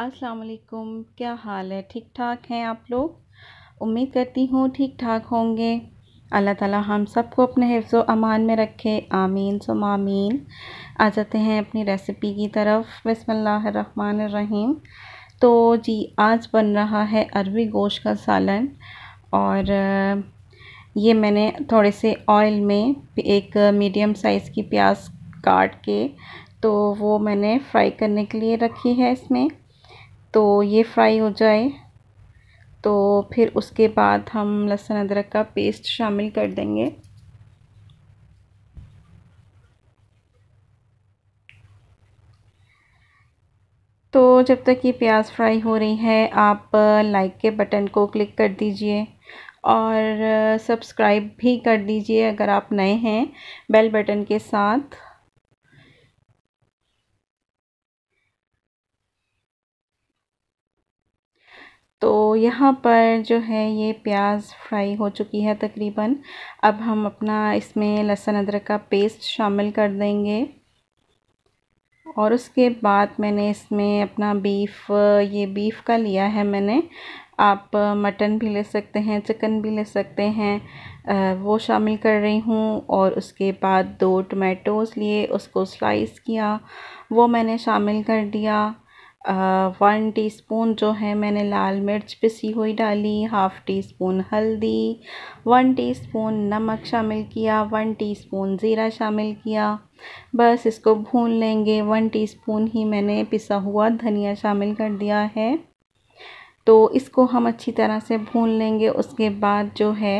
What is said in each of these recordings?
असलकुम क्या हाल है ठीक ठाक हैं आप लोग उम्मीद करती हूँ ठीक ठाक होंगे अल्लाह ताला हम सबको अपने हिफ्ज़ अमान में रखे आमीन सुम आमीन आ जाते हैं अपनी रेसिपी की तरफ रन रहीम तो जी आज बन रहा है अरवी गोश्त का सालन और ये मैंने थोड़े से ऑयल में एक मीडियम साइज़ की प्याज काट के तो वो मैंने फ्राई करने के लिए रखी है इसमें तो ये फ्राई हो जाए तो फिर उसके बाद हम लहसुन अदरक का पेस्ट शामिल कर देंगे तो जब तक ये प्याज फ्राई हो रही है आप लाइक के बटन को क्लिक कर दीजिए और सब्सक्राइब भी कर दीजिए अगर आप नए हैं बेल बटन के साथ तो यहाँ पर जो है ये प्याज फ्राई हो चुकी है तकरीबन अब हम अपना इसमें लहसुन अदरक का पेस्ट शामिल कर देंगे और उसके बाद मैंने इसमें अपना बीफ ये बीफ का लिया है मैंने आप मटन भी ले सकते हैं चिकन भी ले सकते हैं वो शामिल कर रही हूँ और उसके बाद दो टमाटोज़ लिए उसको स्लाइस किया वो मैंने शामिल कर दिया वन टीस्पून जो है मैंने लाल मिर्च पिसी हुई डाली हाफ़ टी स्पून हल्दी वन टीस्पून नमक शामिल किया वन टीस्पून ज़ीरा शामिल किया बस इसको भून लेंगे वन टीस्पून ही मैंने पिसा हुआ धनिया शामिल कर दिया है तो इसको हम अच्छी तरह से भून लेंगे उसके बाद जो है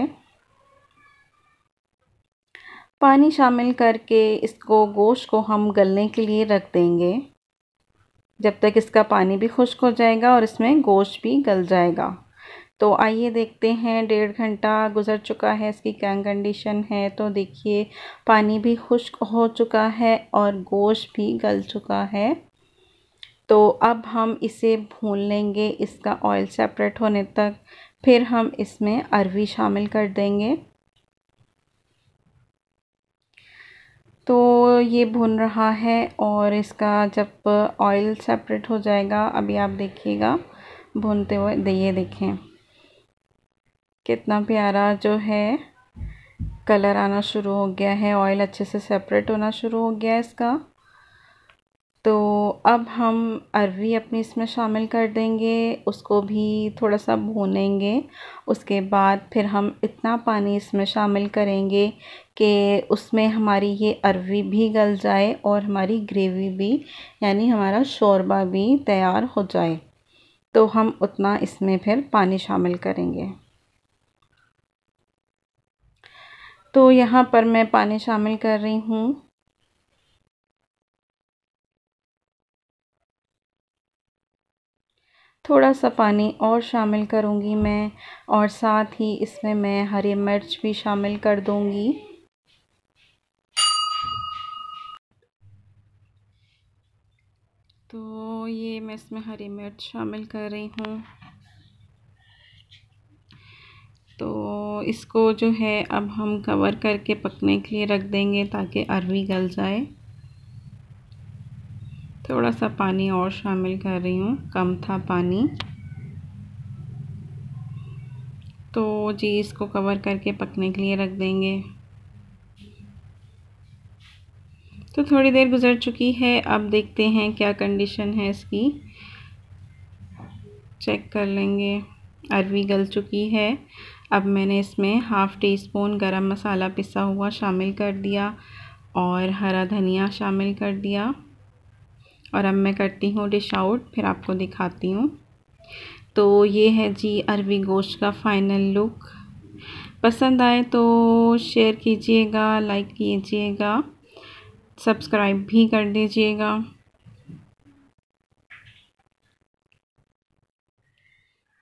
पानी शामिल करके इसको गोश्त को हम गलने के लिए रख देंगे जब तक इसका पानी भी खुश्क हो जाएगा और इसमें गोश्त भी गल जाएगा तो आइए देखते हैं डेढ़ घंटा गुजर चुका है इसकी क्या कंडीशन है तो देखिए पानी भी खुश्क हो चुका है और गोश्त भी गल चुका है तो अब हम इसे भून लेंगे इसका ऑयल सेपरेट होने तक फिर हम इसमें अरवी शामिल कर देंगे तो ये भुन रहा है और इसका जब ऑयल सेपरेट हो जाएगा अभी आप देखिएगा भुनते हुए दिए देखें कितना प्यारा जो है कलर आना शुरू हो गया है ऑयल अच्छे से सेपरेट होना शुरू हो गया है इसका तो अब हम अरवी अपनी इसमें शामिल कर देंगे उसको भी थोड़ा सा भूनेंगे उसके बाद फिर हम इतना पानी इसमें शामिल करेंगे कि उसमें हमारी ये अरवी भी गल जाए और हमारी ग्रेवी भी यानी हमारा शोरबा भी तैयार हो जाए तो हम उतना इसमें फिर पानी शामिल करेंगे तो यहाँ पर मैं पानी शामिल कर रही हूँ थोड़ा सा पानी और शामिल करूँगी मैं और साथ ही इसमें मैं हरी मिर्च भी शामिल कर दूँगी तो ये मैं इसमें हरी मिर्च शामिल कर रही हूँ तो इसको जो है अब हम कवर करके पकने के लिए रख देंगे ताकि अरवी गल जाए थोड़ा सा पानी और शामिल कर रही हूँ कम था पानी तो जी इसको कवर करके पकने के लिए रख देंगे तो थोड़ी देर गुजर चुकी है अब देखते हैं क्या कंडीशन है इसकी चेक कर लेंगे अरवी गल चुकी है अब मैंने इसमें हाफ़ टी स्पून गरम मसाला पिसा हुआ शामिल कर दिया और हरा धनिया शामिल कर दिया और अब मैं करती हूँ डिश आउट फिर आपको दिखाती हूँ तो ये है जी अरवी गोश्त का फाइनल लुक पसंद आए तो शेयर कीजिएगा लाइक कीजिएगा सब्सक्राइब भी कर दीजिएगा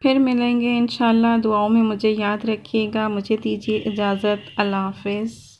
फिर मिलेंगे इंशाल्लाह दुआओं में मुझे याद रखिएगा मुझे दीजिए इजाज़त अल्लाह हाफिज़